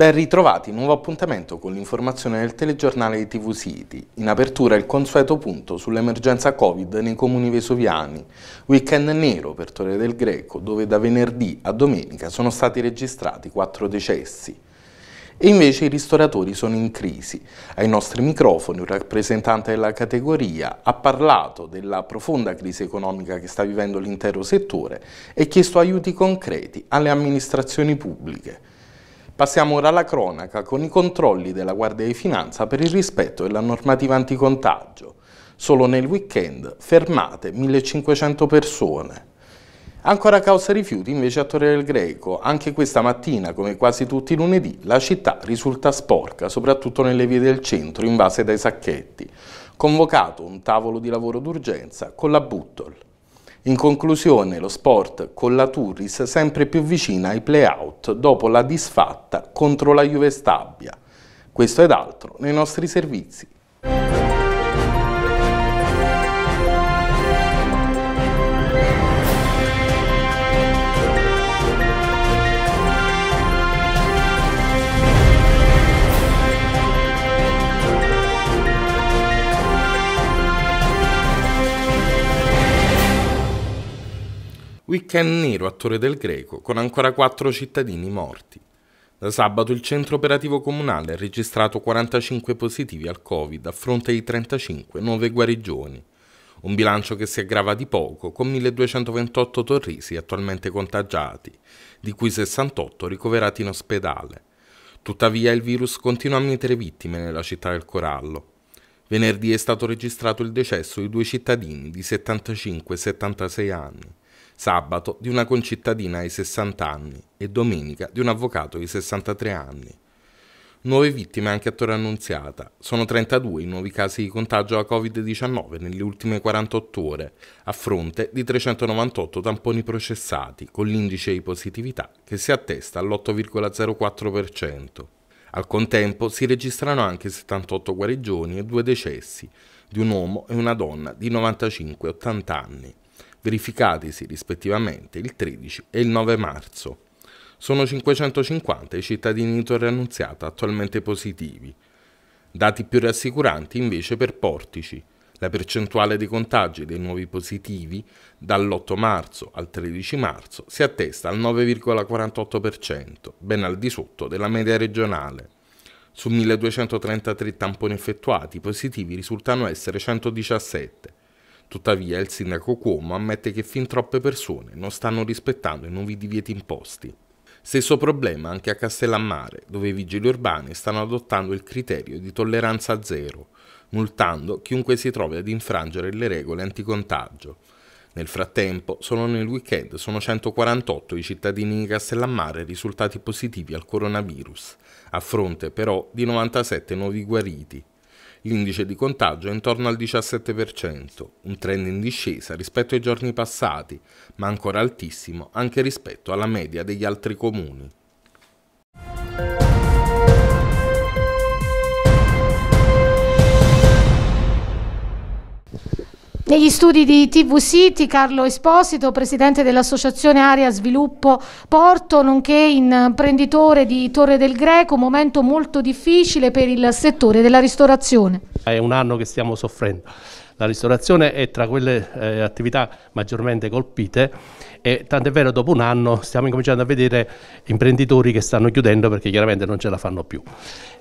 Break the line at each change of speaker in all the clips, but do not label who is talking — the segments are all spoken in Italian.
Ben ritrovati, nuovo appuntamento con l'informazione del telegiornale di TV City. In apertura il consueto punto sull'emergenza Covid nei comuni vesuviani. Weekend nero per Torre del Greco, dove da venerdì a domenica sono stati registrati quattro decessi. E invece i ristoratori sono in crisi. Ai nostri microfoni un rappresentante della categoria ha parlato della profonda crisi economica che sta vivendo l'intero settore e chiesto aiuti concreti alle amministrazioni pubbliche. Passiamo ora alla cronaca con i controlli della Guardia di Finanza per il rispetto della normativa anticontagio. Solo nel weekend fermate 1500 persone. Ancora causa rifiuti invece a Torre del Greco. Anche questa mattina, come quasi tutti i lunedì, la città risulta sporca, soprattutto nelle vie del centro, invase dai sacchetti. Convocato un tavolo di lavoro d'urgenza con la Buttol. In conclusione, lo sport con la Turris sempre più vicina ai play-out dopo la disfatta contro la Juve Stabia. Questo ed altro nei nostri servizi. Ken Nero a Torre del Greco, con ancora quattro cittadini morti. Da sabato il centro operativo comunale ha registrato 45 positivi al Covid a fronte di 35 nuove guarigioni. Un bilancio che si aggrava di poco, con 1228 torrisi attualmente contagiati, di cui 68 ricoverati in ospedale. Tuttavia il virus continua a mettere vittime nella città del Corallo. Venerdì è stato registrato il decesso di due cittadini di 75 76 anni sabato di una concittadina ai 60 anni e domenica di un avvocato di 63 anni. Nuove vittime anche a Torre Annunziata. Sono 32 i nuovi casi di contagio a Covid-19 nelle ultime 48 ore, a fronte di 398 tamponi processati, con l'indice di positività che si attesta all'8,04%. Al contempo si registrano anche 78 guarigioni e due decessi di un uomo e una donna di 95-80 anni verificatisi rispettivamente il 13 e il 9 marzo. Sono 550 i cittadini di Torre Annunziata attualmente positivi. Dati più rassicuranti invece per Portici. La percentuale dei contagi dei nuovi positivi dall'8 marzo al 13 marzo si attesta al 9,48%, ben al di sotto della media regionale. Su 1233 tamponi effettuati, i positivi risultano essere 117, Tuttavia il sindaco Cuomo ammette che fin troppe persone non stanno rispettando i nuovi divieti imposti. Stesso problema anche a Castellammare, dove i vigili urbani stanno adottando il criterio di tolleranza zero, multando chiunque si trovi ad infrangere le regole anticontagio. Nel frattempo, solo nel weekend sono 148 i cittadini di Castellammare risultati positivi al coronavirus, a fronte però di 97 nuovi guariti, L'indice di contagio è intorno al 17%, un trend in discesa rispetto ai giorni passati, ma ancora altissimo anche rispetto alla media degli altri comuni.
Negli studi di TV City Carlo Esposito, presidente dell'Associazione Area Sviluppo Porto, nonché imprenditore di Torre del Greco, un momento molto difficile per il settore della ristorazione.
È un anno che stiamo soffrendo. La ristorazione è tra quelle eh, attività maggiormente colpite e tant'è vero dopo un anno stiamo incominciando a vedere imprenditori che stanno chiudendo perché chiaramente non ce la fanno più.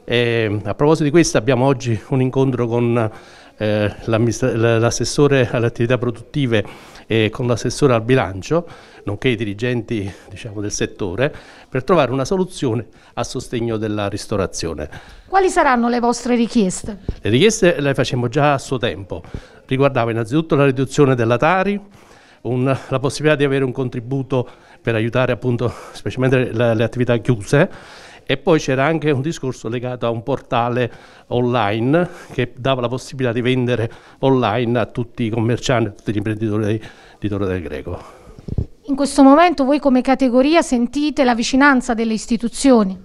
E, ehm, a proposito di questo abbiamo oggi un incontro con eh, l'assessore alle attività produttive e con l'assessore al bilancio, nonché i dirigenti diciamo, del settore, per trovare una soluzione a sostegno della ristorazione.
Quali saranno le vostre richieste?
Le richieste le facciamo già a suo tempo, riguardava innanzitutto la riduzione della Tari, un, la possibilità di avere un contributo per aiutare appunto specialmente le, le attività chiuse, e poi c'era anche un discorso legato a un portale online che dava la possibilità di vendere online a tutti i commercianti, a tutti gli imprenditori di Torre del Greco.
In questo momento voi come categoria sentite la vicinanza delle istituzioni?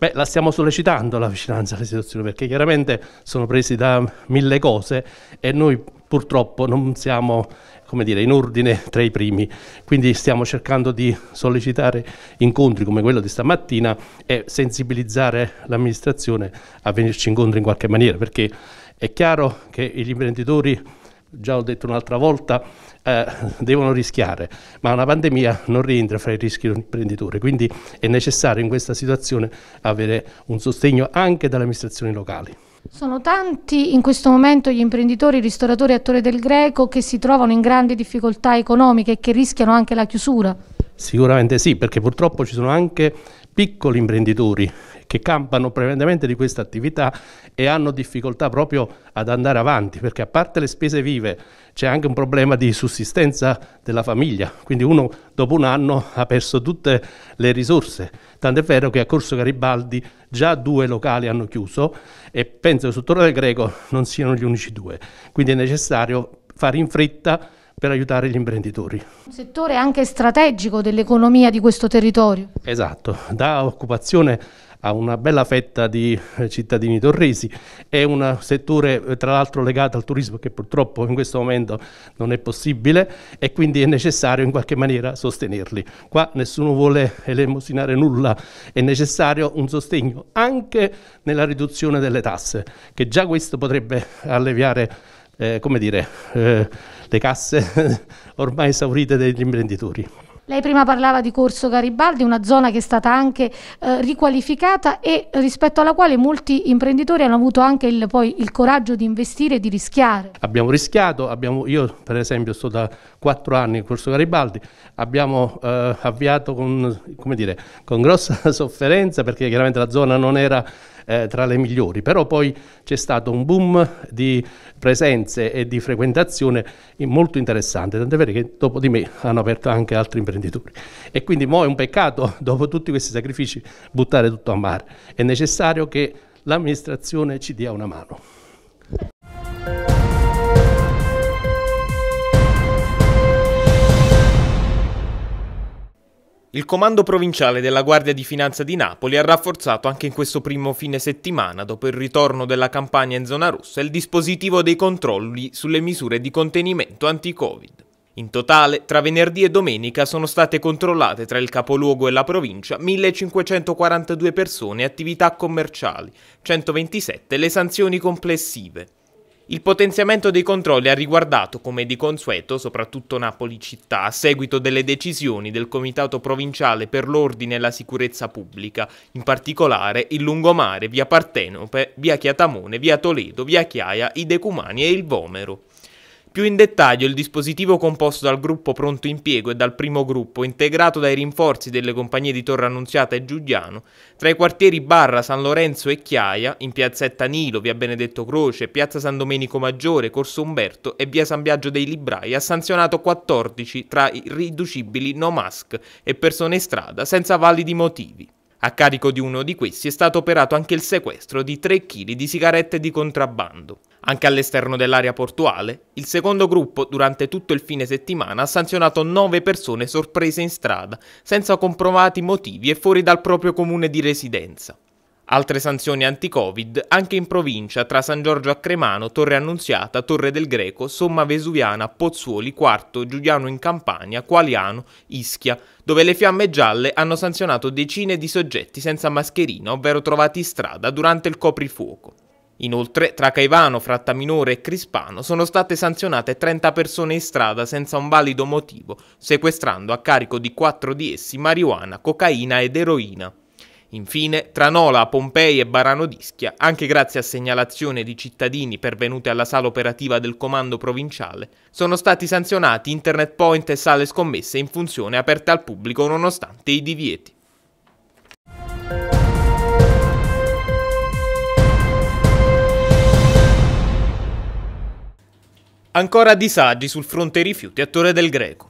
Beh, la stiamo sollecitando la vicinanza alla situazione perché chiaramente sono presi da mille cose e noi purtroppo non siamo come dire, in ordine tra i primi. Quindi stiamo cercando di sollecitare incontri come quello di stamattina e sensibilizzare l'amministrazione a venirci incontro in qualche maniera, perché è chiaro che gli imprenditori già ho detto un'altra volta, eh, devono rischiare, ma una pandemia non rientra fra i rischi dell'imprenditore, quindi è necessario in questa situazione avere un sostegno anche dalle amministrazioni locali.
Sono tanti in questo momento gli imprenditori, ristoratori e attori del greco che si trovano in grandi difficoltà economiche e che rischiano anche la chiusura?
Sicuramente sì, perché purtroppo ci sono anche piccoli imprenditori che campano prevalentemente di questa attività e hanno difficoltà proprio ad andare avanti, perché a parte le spese vive c'è anche un problema di sussistenza della famiglia, quindi uno dopo un anno ha perso tutte le risorse, tant'è vero che a Corso Garibaldi già due locali hanno chiuso e penso che sul Torre del Greco non siano gli unici due, quindi è necessario fare in fretta per aiutare gli imprenditori.
Un settore anche strategico dell'economia di questo territorio.
Esatto, dà occupazione a una bella fetta di eh, cittadini torresi, è un settore eh, tra l'altro legato al turismo che purtroppo in questo momento non è possibile e quindi è necessario in qualche maniera sostenerli. Qua nessuno vuole elemosinare nulla, è necessario un sostegno anche nella riduzione delle tasse, che già questo potrebbe alleviare, eh, come dire, eh, le casse ormai esaurite degli imprenditori.
Lei prima parlava di Corso Garibaldi, una zona che è stata anche eh, riqualificata e rispetto alla quale molti imprenditori hanno avuto anche il, poi il coraggio di investire e di rischiare.
Abbiamo rischiato, abbiamo, io per esempio sto da quattro anni in Corso Garibaldi, abbiamo eh, avviato con, dire, con grossa sofferenza perché chiaramente la zona non era eh, tra le migliori, però poi c'è stato un boom di presenze e di frequentazione molto interessante, tant'è vero che dopo di me hanno aperto anche altri imprenditori e quindi mo è un peccato dopo tutti questi sacrifici buttare tutto a mare, è necessario che l'amministrazione ci dia una mano.
Il comando provinciale della Guardia di Finanza di Napoli ha rafforzato anche in questo primo fine settimana, dopo il ritorno della campagna in zona rossa, il dispositivo dei controlli sulle misure di contenimento anti-Covid. In totale, tra venerdì e domenica sono state controllate tra il capoluogo e la provincia 1542 persone e attività commerciali, 127 le sanzioni complessive. Il potenziamento dei controlli ha riguardato, come di consueto, soprattutto Napoli città, a seguito delle decisioni del Comitato Provinciale per l'Ordine e la Sicurezza Pubblica, in particolare il lungomare, via Partenope, via Chiatamone, via Toledo, via Chiaia, i Decumani e il Vomero. Più in dettaglio, il dispositivo composto dal gruppo pronto impiego e dal primo gruppo, integrato dai rinforzi delle compagnie di Torre Annunziata e Giuliano, tra i quartieri Barra, San Lorenzo e Chiaia, in piazzetta Nilo, via Benedetto Croce, piazza San Domenico Maggiore, Corso Umberto e via San Biagio dei Librai, ha sanzionato 14 tra i riducibili no mask e persone in strada senza validi motivi. A carico di uno di questi è stato operato anche il sequestro di 3 kg di sigarette di contrabbando. Anche all'esterno dell'area portuale, il secondo gruppo durante tutto il fine settimana ha sanzionato 9 persone sorprese in strada, senza comprovati motivi e fuori dal proprio comune di residenza. Altre sanzioni anti-Covid anche in provincia tra San Giorgio a Cremano, Torre Annunziata, Torre del Greco, Somma Vesuviana, Pozzuoli, Quarto, Giuliano in Campania, Qualiano, Ischia, dove le fiamme gialle hanno sanzionato decine di soggetti senza mascherina, ovvero trovati in strada durante il coprifuoco. Inoltre, tra Caivano, Frattaminore e Crispano sono state sanzionate 30 persone in strada senza un valido motivo, sequestrando a carico di 4 di essi marijuana, cocaina ed eroina. Infine, tra Nola, Pompei e Barano d'Ischia, anche grazie a segnalazione di cittadini pervenuti alla sala operativa del comando provinciale, sono stati sanzionati internet point e sale scommesse in funzione aperte al pubblico nonostante i divieti. Ancora disagi sul fronte rifiuti a Torre del Greco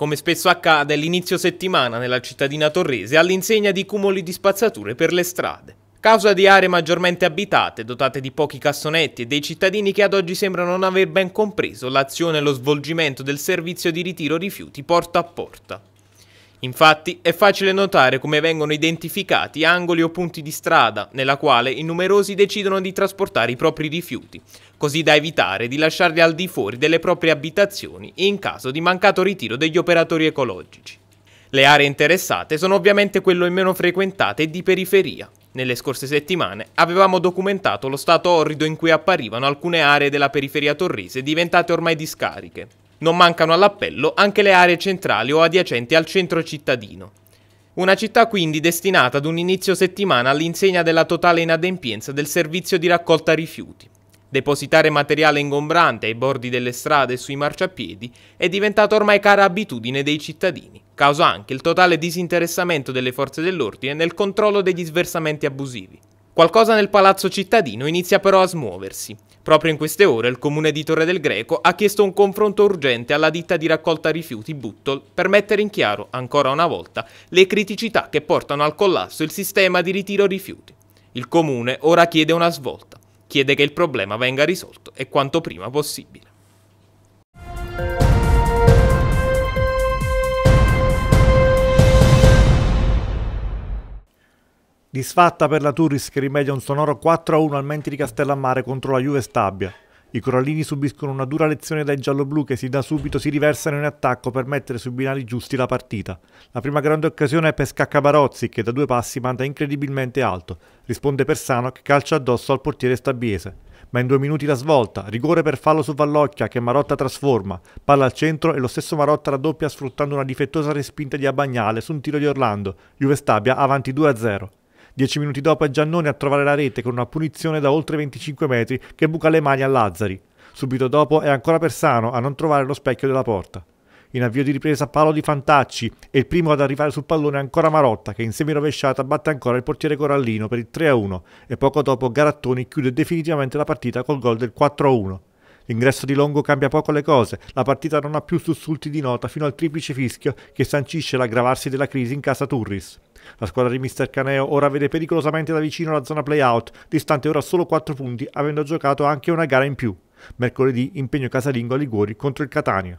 come spesso accade l'inizio settimana nella cittadina torrese all'insegna di cumuli di spazzature per le strade. Causa di aree maggiormente abitate, dotate di pochi cassonetti e dei cittadini che ad oggi sembrano non aver ben compreso l'azione e lo svolgimento del servizio di ritiro rifiuti porta a porta. Infatti è facile notare come vengono identificati angoli o punti di strada nella quale i numerosi decidono di trasportare i propri rifiuti, così da evitare di lasciarli al di fuori delle proprie abitazioni in caso di mancato ritiro degli operatori ecologici. Le aree interessate sono ovviamente quelle meno frequentate e di periferia. Nelle scorse settimane avevamo documentato lo stato orrido in cui apparivano alcune aree della periferia torrese diventate ormai discariche. Non mancano all'appello anche le aree centrali o adiacenti al centro cittadino. Una città quindi destinata ad un inizio settimana all'insegna della totale inadempienza del servizio di raccolta rifiuti. Depositare materiale ingombrante ai bordi delle strade e sui marciapiedi è diventata ormai cara abitudine dei cittadini, causa anche il totale disinteressamento delle forze dell'ordine nel controllo degli sversamenti abusivi. Qualcosa nel palazzo cittadino inizia però a smuoversi. Proprio in queste ore il comune di Torre del Greco ha chiesto un confronto urgente alla ditta di raccolta rifiuti Buttol per mettere in chiaro, ancora una volta, le criticità che portano al collasso il sistema di ritiro rifiuti. Il comune ora chiede una svolta, chiede che il problema venga risolto e quanto prima possibile.
Disfatta per la Turris che rimedia un sonoro 4-1 al Menti di Castellammare contro la Juve Stabia. I corallini subiscono una dura lezione dai gialloblu che si da subito si riversano in attacco per mettere sui binari giusti la partita. La prima grande occasione è per Scaccabarozzi che da due passi manda incredibilmente alto. Risponde Persano che calcia addosso al portiere stabiese. Ma in due minuti la svolta, rigore per fallo su Vallocchia che Marotta trasforma, palla al centro e lo stesso Marotta raddoppia sfruttando una difettosa respinta di Abagnale su un tiro di Orlando. Juve Stabia avanti 2-0. Dieci minuti dopo è Giannone a trovare la rete con una punizione da oltre 25 metri che buca le mani a Lazzari. Subito dopo è ancora Persano a non trovare lo specchio della porta. In avvio di ripresa Paolo di Fantacci e il primo ad arrivare sul pallone è ancora Marotta che in semi rovesciata batte ancora il portiere Corallino per il 3-1 e poco dopo Garattoni chiude definitivamente la partita col gol del 4-1. L'ingresso di Longo cambia poco le cose, la partita non ha più sussulti di nota fino al triplice fischio che sancisce l'aggravarsi della crisi in casa Turris. La squadra di Mr. Caneo ora vede pericolosamente da vicino la zona play-out, distante ora solo 4 punti, avendo giocato anche una gara in più. Mercoledì impegno casalingo a Liguori contro il Catania.